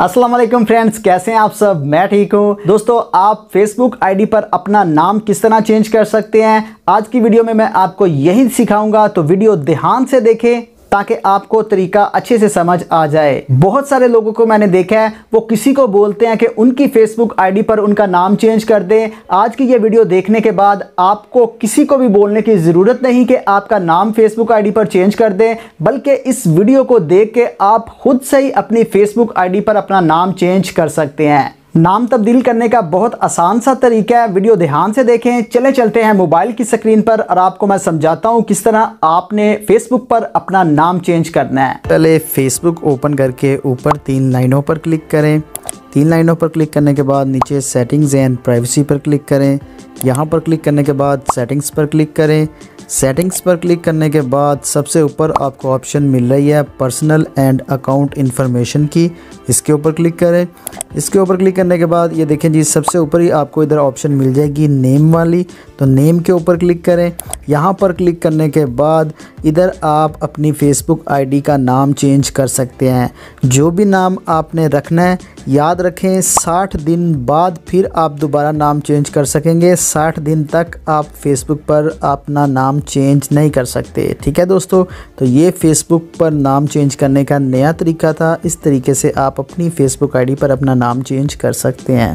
Aslam friends कैसे हैं आप सब मैं ठीक हूँ दोस्तों आप फेसबुक आईडी पर अपना नाम किस तरह चेंज कर सकते हैं आज की वीडियो में मैं आपको यही सिखाऊंगा तो वीडियो ध्यान से देखें ताकि आपको तरीका अच्छे से समझ आ जाए बहुत सारे लोगों को मैंने देखा है वो किसी को बोलते हैं कि उनकी फेसबुक आईडी पर उनका नाम चेंज कर दें आज की ये वीडियो देखने के बाद आपको किसी को भी बोलने की ज़रूरत नहीं कि आपका नाम फेसबुक आईडी पर चेंज कर दें बल्कि इस वीडियो को देख के आप खुद से ही अपनी फेसबुक आई पर अपना नाम चेंज कर सकते हैं नाम तब्दील करने का बहुत आसान सा तरीका है वीडियो ध्यान से देखें चले चलते हैं मोबाइल की स्क्रीन पर और आपको मैं समझाता हूं किस तरह आपने फेसबुक पर अपना नाम चेंज करना है पहले फेसबुक ओपन करके ऊपर तीन लाइनों पर क्लिक करें तीन लाइनों पर क्लिक करने के बाद नीचे सेटिंग्स एंड प्राइवेसी पर क्लिक करें यहाँ पर क्लिक करने के बाद सेटिंग्स पर क्लिक करें सेटिंग्स पर क्लिक करने के बाद सबसे ऊपर आपको ऑप्शन मिल रही है पर्सनल एंड अकाउंट इन्फॉर्मेशन की इसके ऊपर क्लिक करें इसके ऊपर क्लिक करने के बाद ये देखें जी सबसे ऊपर ही आपको इधर ऑप्शन मिल जाएगी नेम वाली तो नेम के ऊपर क्लिक करें यहाँ पर क्लिक करने के बाद इधर आप अपनी फेसबुक आईडी का नाम चेंज कर सकते हैं जो भी नाम आपने रखना है याद रखें साठ दिन बाद फिर आप दोबारा नाम चेंज कर सकेंगे साठ दिन तक आप फेसबुक पर अपना नाम चेंज नहीं कर सकते ठीक है दोस्तों तो ये फेसबुक पर नाम चेंज करने का नया तरीका था इस तरीके से आप अपनी फेसबुक आईडी पर अपना नाम चेंज कर सकते हैं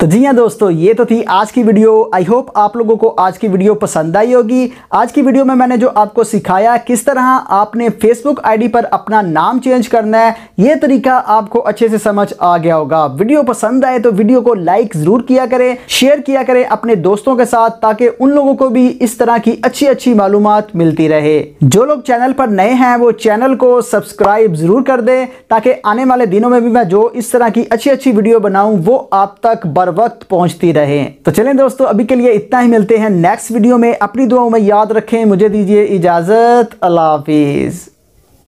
तो जी हाँ दोस्तों ये तो थी आज की वीडियो आई होप आप लोगों को आज की वीडियो पसंद आई होगी आज की वीडियो में मैंने जो आपको सिखाया किस तरह आपने फेसबुक आईडी पर अपना नाम चेंज करना है ये तरीका आपको अच्छे से समझ आ गया होगा वीडियो पसंद आए तो वीडियो को लाइक ज़रूर किया करें शेयर किया करें अपने दोस्तों के साथ ताकि उन लोगों को भी इस तरह की अच्छी अच्छी मालूम मिलती रहे जो लोग चैनल पर नए हैं वो चैनल को सब्सक्राइब ज़रूर कर दें ताकि आने वाले दिनों में भी मैं जो इस तरह की अच्छी अच्छी वीडियो बनाऊँ वो आप तक बर हर वक्त पहुंचती रहे तो चलें दोस्तों अभी के लिए इतना ही मिलते हैं नेक्स्ट वीडियो में अपनी दुआओं में याद रखें मुझे दीजिए इजाज़त अल्लाह हाफिज़